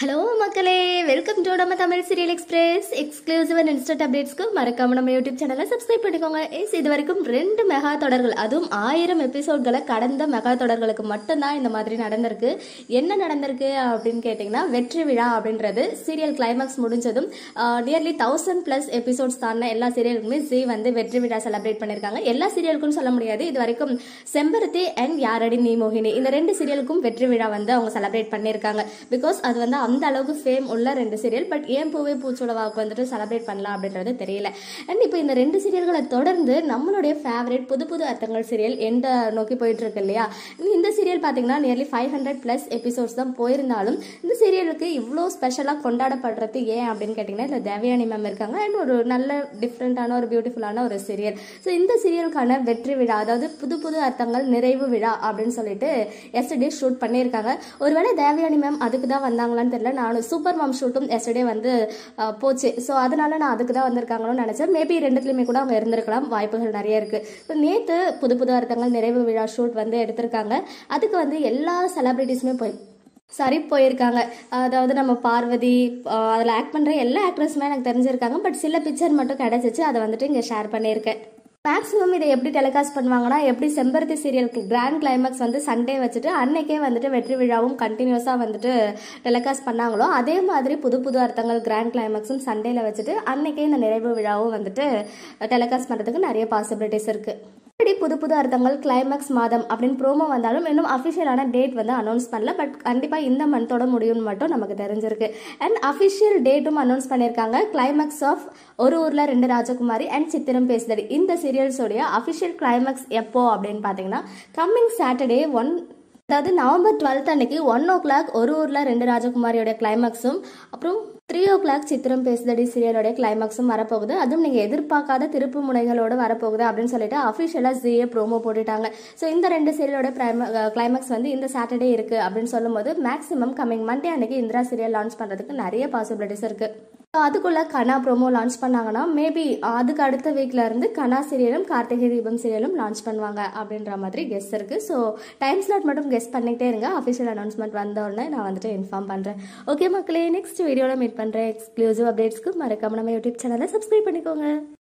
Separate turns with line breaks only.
hello மக்களே welcome to நம்ம Tamil serial express exclusive and instant அப்டேட்ஸ்க்கு மறக்காம நம்ம யூடியூப் சேனலை சப்ஸ்கிரைப் பண்ணிக்கோங்க எஸ் இது வரைக்கும் ரெண்டு மெகா தொடர்கள் அதுவும் ஆயிரம் எபிசோட்களை கடந்த மெகா தொடர்களுக்கு மட்டும்தான் இந்த மாதிரி நடந்திருக்கு என்ன நடந்திருக்கு அப்படின்னு கேட்டிங்கன்னா வெற்றி விழா அப்படின்றது சீரியல் கிளைமேக்ஸ் முடிஞ்சதும் நியர்லி தௌசண்ட் ப்ளஸ் எபிசோட்ஸ் தான் எல்லா சீரியலுக்குமே ஜி வந்து வெற்றி விழா செலிப்ரேட் பண்ணியிருக்காங்க எல்லா சீரியலுக்கும் சொல்ல முடியாது இது வரைக்கும் செம்பருத்தி அண்ட் யாரடி நீ மோகினி இந்த ரெண்டு சீரியலுக்கும் வெற்றி விழா வந்து அவங்க செலிப்ரேட் பண்ணியிருக்காங்க பிகாஸ் அது வந்து அந்த அளவுக்கு ஃபேம் உள்ள ரெண்டு சீரியல் பட் ஏன் பூவே பூச்சோடவாவுக்கு வந்துட்டு செலப்ரேட் பண்ணலாம் அப்படின்றது தெரியல அண்ட் இப்போ இந்த ரெண்டு சீரியல்களை தொடர்ந்து நம்மளுடைய ஃபேவரட் புது புது அர்த்தங்கள் சீரியல் எந்த நோக்கி போயிட்டு இருக்கு இல்லையா இந்த சீரியல் பார்த்தீங்கன்னா nearly five hundred plus episodes தான் போயிருந்தாலும் இந்த சீரியலுக்கு இவ்வளோ ஸ்பெஷலாக கொண்டாடப்படுறது ஏன் அப்படின்னு கேட்டிங்கன்னா இந்த தேவயானி மேம் இருக்காங்க அண்ட் ஒரு நல்ல டிஃப்ரெண்ட்டான ஒரு பியூட்டிஃபுல்லான ஒரு சீரியல் ஸோ இந்த சீரியலுக்கான வெற்றி விழா அதாவது புது புது அர்த்தங்கள் நிறைவு விழா அப்படின்னு சொல்லிட்டு எஸ்டே ஷூட் பண்ணியிருக்காங்க ஒருவேளை தேவயானி மேம் அதுக்கு தான் வந்தாங்களான்னு தெரில நான் சூப்பர் மம் ஷூட்டும் எஸ்டே வந்து போச்சு ஸோ அதனால நான் அதுக்கு தான் வந்திருக்காங்களோன்னு நினச்சேன் மேபி ரெண்டுத்துலையுமே கூட அவங்க இருந்திருக்கலாம் வாய்ப்புகள் நிறைய இருக்குது ஸோ நேற்று புது புது அர்த்தங்கள் நிறைவு விழா ஷூட் வந்து எடுத்திருக்காங்க அதுக்கு வந்து எல்லா செலிப்ரிட்டிஸுமே போய் சரி போயிருக்காங்க அதாவது நம்ம பார்வதி அதில் ஆக்ட் பண்ணுற எல்லா ஆக்ட்ரஸுமே எனக்கு தெரிஞ்சிருக்காங்க பட் சில பிக்சர் மட்டும் கிடச்சிச்சு அதை வந்துட்டு இங்கே ஷேர் பண்ணியிருக்கேன் மேக்ஸிமம் இதை எப்படி டெலிகாஸ்ட் பண்ணுவாங்கன்னா எப்படி செம்பருத்தி சீரியலுக்கு கிராண்ட் கிளைமேக்ஸ் வந்து சண்டே வச்சுட்டு அன்னைக்கே வந்துட்டு வெற்றி விழாவும் கண்டினியூஸாக வந்துட்டு டெலிகாஸ்ட் பண்ணாங்களோ அதே மாதிரி புது புது அர்த்தங்கள் கிராண்ட் கிளைமேக்ஸும் சண்டேல வச்சுட்டு அன்னைக்கே இந்த நிறைவு விழாவும் வந்துட்டு டெலிகாஸ்ட் பண்ணுறதுக்கு நிறைய பாசிபிலிட்டிஸ் இருக்குது ஆல்ரெடி புது புது அர்த்தங்கள் கிளைமேக்ஸ் மாதம் அப்படின்னு ப்ரோமோ வந்தாலும் இன்னும் அஃபிஷியலான டேட் வந்து அனௌன்ஸ் பண்ணல பட் கண்டிப்பாக இந்த மந்தோட முடியும்னு மட்டும் நமக்கு தெரிஞ்சிருக்கு அண்ட் அஃபிஷியல் டேட்டும் அனௌன்ஸ் பண்ணியிருக்காங்க கிளைமேக்ஸ் ஆஃப் ஒரு ஊரில் ரெண்டு ராஜகுமாரி அண்ட் சித்திரம் பேசுதடி இந்த சீரியல்ஸோடைய அஃபிஷியல் கிளைமேக்ஸ் எப்போ அப்படின்னு பார்த்தீங்கன்னா கம்மிங் சாட்டர்டே ஒன் அதாவது நவம்பர் டுவெல்த் அன்னைக்கு ஒன் ஓ கிளாக் ஒரு ஊரில் ரெண்டு ராஜகுமாரியோட கிளைமேக்ஸும் அப்புறம் த்ரீ ஓ கிளாக் சித்திரம் பேசுதடி சீரியலோடைய கிளைமேக்ஸும் வரப்போகுது அதுவும் நீங்கள் எதிர்பார்க்காத திருப்பு முனைகளோடு வரப்போகுது அப்படின்னு சொல்லிட்டு அஃபிஷியலாக ஜியே ப்ரோமோ போட்டுட்டாங்க ஸோ இந்த ரெண்டு சீரியலோட கிளைமேக்ஸ் வந்து இந்த சாட்டர்டே இருக்குது அப்படின்னு சொல்லும்போது மேக்ஸிமம் கம்மிங் மண்டே அன்னைக்கு இந்திரா சீரியல் லான்ச் பண்ணுறதுக்கு நிறைய பாசிபிலிட்டிஸ் இருக்குது அதுக்குள்ளே கனா ப்ரோமோ லான்ச் பண்ணாங்கன்னா மேபி அதுக்கு அடுத்த வீக்கில் இருந்து கனா சீரியலும் கார்த்திகை தீபம் சீரியலும் லான்ச் பண்ணுவாங்க அப்படின்ற மாதிரி கெஸ் இருக்குது ஸோ டைம் ஸ்லாட் மட்டும் கெஸ் பண்ணிக்கிட்டே இருங்க அஃபிஷியல் அனௌன்ஸ்மெண்ட் வந்த உடனே நான் வந்துட்டு இன்ஃபார்ம் பண்ணுறேன் ஓகே மக்களே நெக்ஸ்ட் வீடியோவில் மீட் பண்ணுறேன் எக்ஸ்க்ளூசிவ் அப்டேட்ஸ்க்கு மறக்காம நம்ம யூடியூப் சேனலை சப்ஸ்கிரைப் பண்ணிக்கோங்க